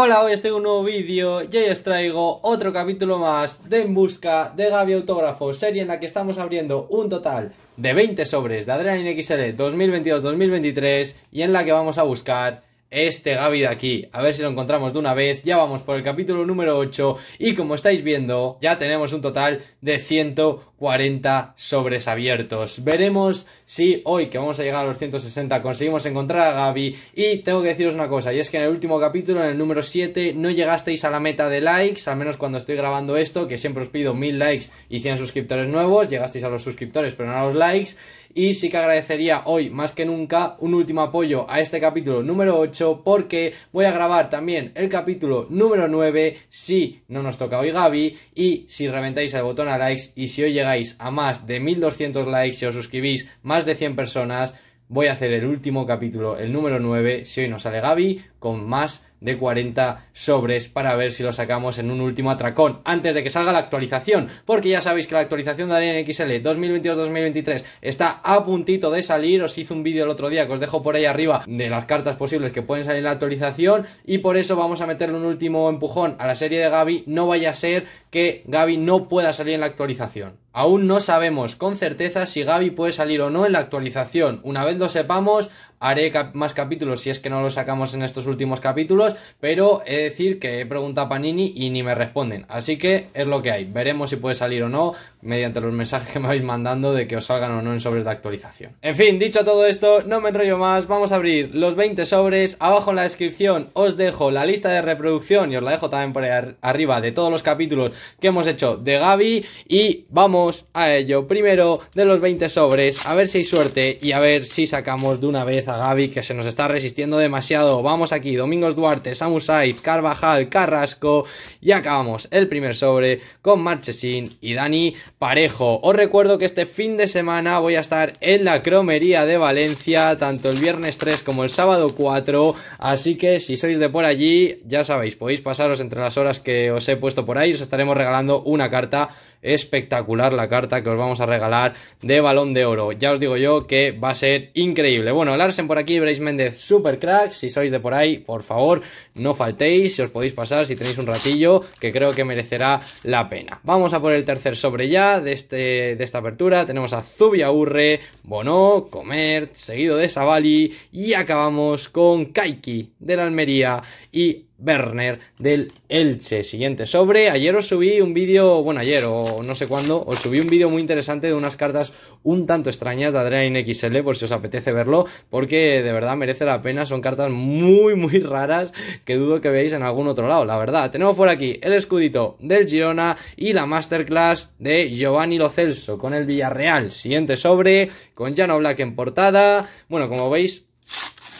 Hola, hoy estoy tengo un nuevo vídeo y hoy os traigo otro capítulo más de En Busca de Gaby Autógrafo, serie en la que estamos abriendo un total de 20 sobres de Adrenaline XL 2022-2023 y en la que vamos a buscar este Gaby de aquí. A ver si lo encontramos de una vez. Ya vamos por el capítulo número 8 y como estáis viendo, ya tenemos un total de 140 sobres abiertos. Veremos si hoy que vamos a llegar a los 160 conseguimos encontrar a Gaby y tengo que deciros una cosa, y es que en el último capítulo, en el número 7, no llegasteis a la meta de likes, al menos cuando estoy grabando esto, que siempre os pido 1000 likes y 100 suscriptores nuevos, llegasteis a los suscriptores pero no a los likes. Y sí que agradecería hoy más que nunca un último apoyo a este capítulo número 8 porque voy a grabar también el capítulo número 9 si no nos toca hoy Gaby y si reventáis el botón a likes y si hoy llegáis a más de 1200 likes y si os suscribís más de 100 personas, voy a hacer el último capítulo, el número 9, si hoy nos sale Gaby, con más de 40 sobres para ver si lo sacamos en un último atracón antes de que salga la actualización, porque ya sabéis que la actualización de Alien XL 2022-2023 está a puntito de salir, os hice un vídeo el otro día que os dejo por ahí arriba de las cartas posibles que pueden salir en la actualización y por eso vamos a meterle un último empujón a la serie de Gaby, no vaya a ser que Gaby no pueda salir en la actualización. Aún no sabemos con certeza si Gaby puede salir o no en la actualización. Una vez lo sepamos, haré más capítulos si es que no lo sacamos en estos últimos capítulos, pero he de decir que he preguntado a Panini y ni me responden. Así que es lo que hay. Veremos si puede salir o no mediante los mensajes que me vais mandando de que os salgan o no en sobres de actualización. En fin, dicho todo esto, no me enrollo más. Vamos a abrir los 20 sobres. Abajo en la descripción os dejo la lista de reproducción y os la dejo también por arriba de todos los capítulos que hemos hecho de Gaby y vamos a ello. Primero de los 20 sobres, a ver si hay suerte y a ver si sacamos de una vez a Gaby que se nos está resistiendo demasiado. Vamos aquí, Domingos Duarte, Samu Carvajal, Carrasco y acabamos el primer sobre con Marchesín y Dani Parejo. Os recuerdo que este fin de semana voy a estar en la cromería de Valencia, tanto el viernes 3 como el sábado 4, así que si sois de por allí, ya sabéis, podéis pasaros entre las horas que os he puesto por ahí, os estaremos regalando una carta espectacular la carta que os vamos a regalar de balón de oro. Ya os digo yo que va a ser increíble. Bueno, Larsen por aquí, Brace Méndez, super crack. Si sois de por ahí, por favor, no faltéis. Si os podéis pasar, si tenéis un ratillo, que creo que merecerá la pena. Vamos a por el tercer sobre ya de, este, de esta apertura. Tenemos a Zubia Urre Bono, Comer, seguido de Savali. Y acabamos con Kaiki de la Almería y Werner del Elche. Siguiente sobre. Ayer os subí un vídeo, bueno, ayer o no sé cuándo, os subí un vídeo muy interesante de unas cartas un tanto extrañas de Adrian XL, por si os apetece verlo, porque de verdad merece la pena. Son cartas muy, muy raras que dudo que veáis en algún otro lado, la verdad. Tenemos por aquí el escudito del Girona y la masterclass de Giovanni Lo Celso con el Villarreal. Siguiente sobre, con Jano Black en portada. Bueno, como veis,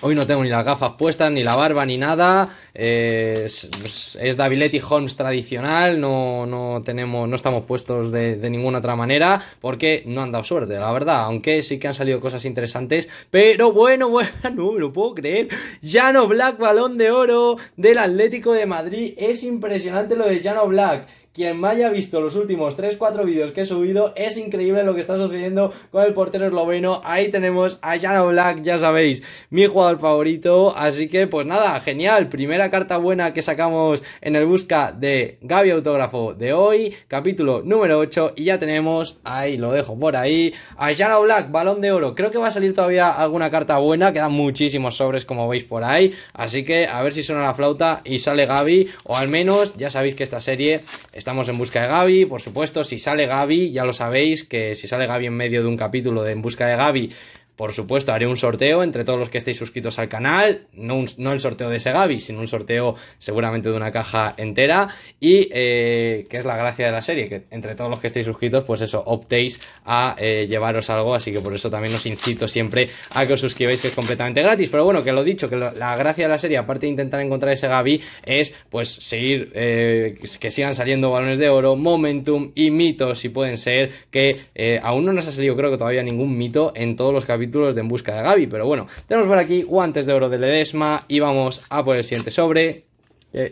Hoy no tengo ni las gafas puestas, ni la barba, ni nada. Eh, es, es Daviletti Holmes tradicional, no, no, tenemos, no estamos puestos de, de, ninguna otra manera, porque no han dado suerte, la verdad. Aunque sí que han salido cosas interesantes. Pero bueno, bueno, no me lo puedo creer. Llano Black, balón de oro del Atlético de Madrid. Es impresionante lo de Llano Black quien me haya visto los últimos 3-4 vídeos que he subido, es increíble lo que está sucediendo con el portero esloveno. Ahí tenemos a Jan Black, ya sabéis, mi jugador favorito. Así que, pues nada, genial. Primera carta buena que sacamos en el busca de Gaby Autógrafo de hoy, capítulo número 8. Y ya tenemos, ahí lo dejo por ahí, a Jan Black, balón de oro. Creo que va a salir todavía alguna carta buena. Quedan muchísimos sobres, como veis por ahí. Así que a ver si suena la flauta y sale Gaby. O al menos, ya sabéis que esta serie está estamos en busca de Gaby, por supuesto, si sale Gaby, ya lo sabéis, que si sale Gaby en medio de un capítulo de En busca de Gaby, por supuesto, haré un sorteo entre todos los que estéis suscritos al canal, no, el sorteo de ese Gabi, sino un sorteo seguramente de una caja entera y eh, que es la gracia de la serie, que entre todos los que estéis suscritos, pues eso, optéis a eh, llevaros algo, así que por eso también os incito siempre a que os suscribáis, que es completamente gratis, pero bueno, que lo dicho, que la gracia de la serie, aparte de intentar encontrar ese Gabi, es pues seguir, eh, que sigan saliendo balones de oro, momentum y mitos, si pueden ser, que aún no nos ha salido creo que todavía ningún mito en todos los capítulos de En Busca de Gaby. Pero bueno, tenemos por aquí guantes de oro de Ledesma y vamos a por el siguiente sobre.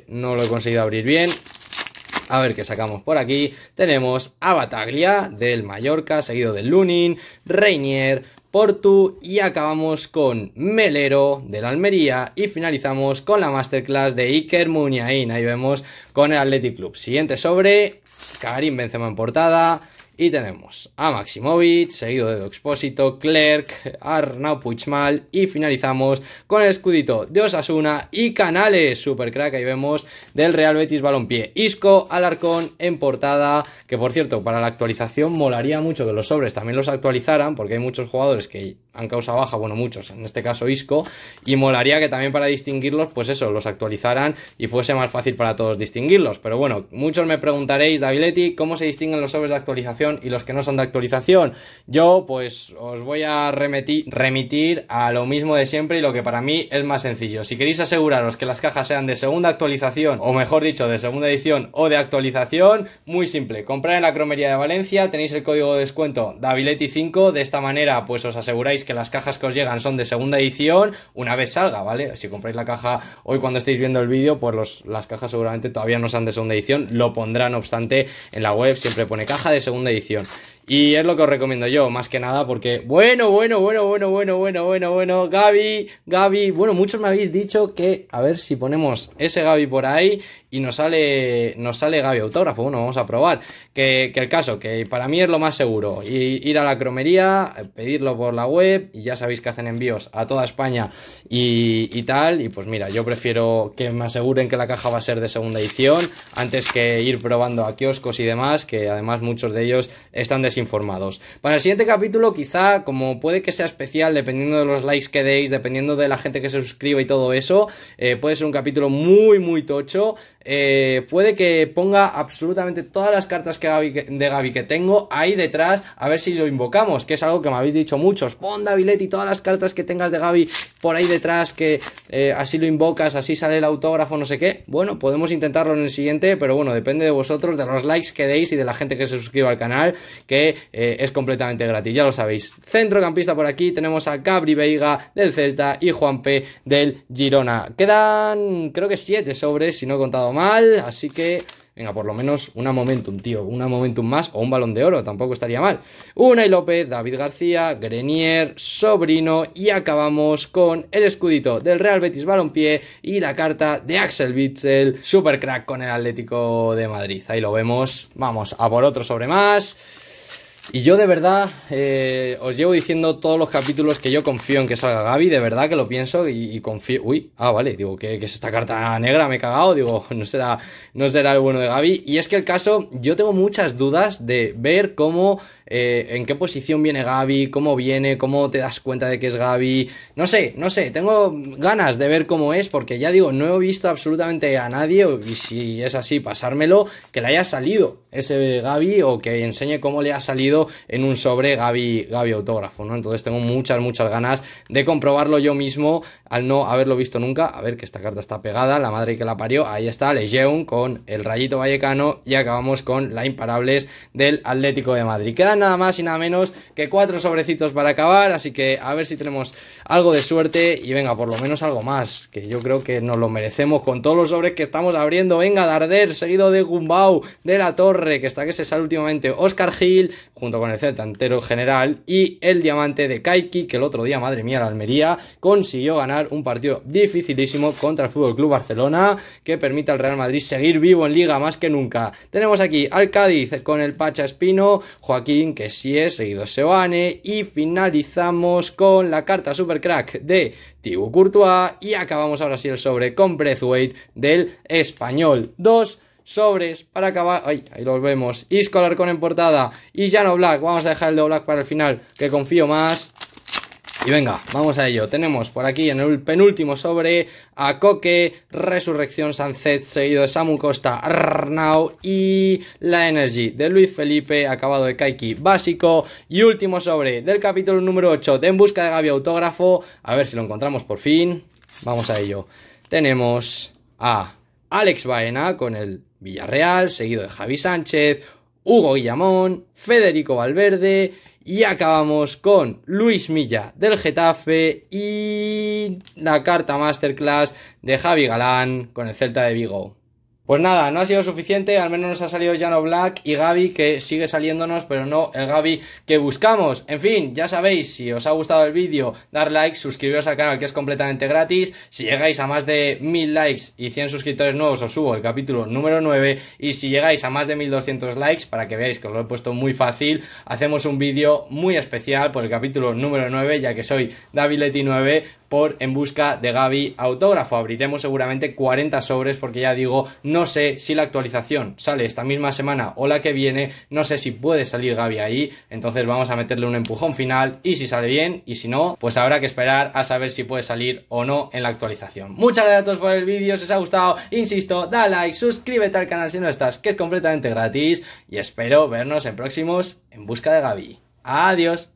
no lo he conseguido abrir bien. A ver qué sacamos por aquí. Tenemos a Bataglia del Mallorca, seguido de Lunin, Reinier, Portu y acabamos con Melero del Almería y finalizamos con la masterclass de Iker Muniain. Ahí vemos con el Athletic Club. Siguiente sobre Karim Benzema en portada. Y tenemos a Maximovic, seguido de Doxpósito, Clerk, Arnau Puigmal y finalizamos con el escudito de Osasuna y Canales, supercrack, ahí vemos, del Real Betis Balompié. Isco, Alarcón en portada, que por cierto, para la actualización molaría mucho que los sobres también los actualizaran, porque hay muchos jugadores que han causado baja, bueno, muchos, en este caso Isco, y molaría que también para distinguirlos, pues eso, los actualizaran y fuese más fácil para todos distinguirlos. Pero bueno, muchos me preguntaréis, Davidetti ¿cómo se distinguen los sobres de actualización? y los que no son de actualización. Yo pues os voy a remitir, a lo mismo de siempre y lo que para mí es más sencillo. Si queréis aseguraros que las cajas sean de segunda actualización o mejor dicho de segunda edición o de actualización, muy simple. Comprar en la cromería de Valencia, tenéis el código de descuento Davileti5, de esta manera pues os aseguráis que las cajas que os llegan son de segunda edición una vez salga, ¿vale? Si compráis la caja hoy cuando estéis viendo el vídeo, pues las cajas seguramente todavía no sean de segunda edición, lo pondrán no obstante en la web, siempre pone caja de segunda edición edición. Y es lo que os recomiendo yo, más que nada, porque bueno, bueno, bueno, bueno, bueno, bueno, bueno, bueno, Gaby, Gaby, bueno, muchos me habéis dicho que a ver si ponemos ese Gaby por ahí y nos sale, nos sale Gaby autógrafo, bueno, vamos a probar, que, el caso, que para mí es lo más seguro, ir a la cromería, pedirlo por la web, y ya sabéis que hacen envíos a toda España y, y tal, y pues mira, yo prefiero que me aseguren que la caja va a ser de segunda edición, antes que ir probando a kioscos y demás, que además muchos de ellos están de informados. Para el siguiente capítulo, quizá, como puede que sea especial, dependiendo de los likes que deis, dependiendo de la gente que se suscriba y todo eso, eh, puede ser un capítulo muy, muy tocho. Eh, puede que ponga absolutamente todas las cartas que de Gaby que tengo ahí detrás, a ver si lo invocamos, que es algo que me habéis dicho muchos. Pon Daviletti todas las cartas que tengas de Gaby por ahí detrás, que eh, así lo invocas, así sale el autógrafo, no sé qué. Bueno, podemos intentarlo en el siguiente, pero bueno, depende de vosotros, de los likes que deis y de la gente que se suscriba al canal, que eh, es completamente gratis, ya lo sabéis. Centrocampista por aquí tenemos a Gabri Veiga del Celta y Juan P del Girona. Quedan creo que siete sobres si no he contado mal, así que... Venga, por lo menos una momentum, tío. Una momentum más o un balón de oro, tampoco estaría mal. Una y López, David García, Grenier, Sobrino. Y acabamos con el escudito del Real Betis Balompié y la carta de Axel Witzel, supercrack con el Atlético de Madrid. Ahí lo vemos. Vamos a por otro sobre más. Y yo de verdad eh, os llevo diciendo todos los capítulos que yo confío en que salga Gaby, de verdad que lo pienso y, confío. Uy, ah, vale, digo, que es esta carta negra? Me he cagado, digo, no será, no será el bueno de Gaby. Y es que el caso, yo tengo muchas dudas de ver cómo eh, en qué posición viene Gaby, cómo viene, cómo te das cuenta de que es Gaby. No sé, no sé, tengo ganas de ver cómo es, porque ya digo, no he visto absolutamente a nadie, y si es así, pasármelo, que le haya salido ese Gaby o que enseñe cómo le ha salido en un sobre Gaby, autógrafo, ¿no? Entonces tengo muchas, muchas ganas de comprobarlo yo mismo al no haberlo visto nunca. A ver que esta carta está pegada, la madre que la parió, ahí está, Lejeun con el rayito vallecano y acabamos con la imparables del Atlético de Madrid. Quedan nada más y nada menos que cuatro sobrecitos para acabar, así que a ver si tenemos algo de suerte y venga, por lo menos algo más, que yo creo que nos lo merecemos con todos los sobres que estamos abriendo. Venga, Darder, seguido de Gumbau, de la Torre, que está que se sale últimamente, Oscar Gil, junto con el Celta general, y el diamante de Kaiki, que el otro día, madre mía, la Almería consiguió ganar un partido dificilísimo contra el FC Barcelona, que permite al Real Madrid seguir vivo en liga más que nunca. Tenemos aquí al Cádiz con el Pacha Espino, Joaquín que si es, seguido Seoane. Y finalizamos con la carta super crack de Tibu Courtois. Y acabamos ahora sí el sobre con Breathwaite del Español. dos sobres para acabar. ahí los vemos. Iscolar con en portada y Jano Black. Vamos a dejar el de Black para el final, que confío más. Y venga, vamos a ello. Tenemos por aquí en el penúltimo sobre a Coque, Resurrección Sunset, seguido de Samu Costa, Arnau y La Energy de Luis Felipe, acabado de Kaiki básico. Y último sobre del capítulo número 8 de En Busca de Gaby Autógrafo. A ver si lo encontramos por fin. Vamos a ello. Tenemos a Alex Baena con el Villarreal, seguido de Javi Sánchez, Hugo Guillamón, Federico Valverde y acabamos con Luis Milla del Getafe y la carta masterclass de Javi Galán con el Celta de Vigo. Pues nada, no ha sido suficiente, al menos nos ha salido Jano Black y Gaby que sigue saliéndonos, pero no el Gaby que buscamos. En fin, ya sabéis, si os ha gustado el vídeo, dar like, suscribiros al canal que es completamente gratis. Si llegáis a más de 1000 likes y 100 suscriptores nuevos, os subo el capítulo número 9. Y si llegáis a más de 1200 likes, para que veáis que os lo he puesto muy fácil, hacemos un vídeo muy especial por el capítulo número 9, ya que soy David 9 por En Busca de Gaby Autógrafo. Abriremos seguramente 40 sobres porque ya digo, no sé si la actualización sale esta misma semana o la que viene, no sé si puede salir Gaby ahí, entonces vamos a meterle un empujón final y si sale bien y si no, pues habrá que esperar a saber si puede salir o no en la actualización. Muchas gracias a todos por el vídeo, si os ha gustado, insisto, da like, suscríbete al canal si no estás, que es completamente gratis y espero vernos en próximos En Busca de Gaby. Adiós.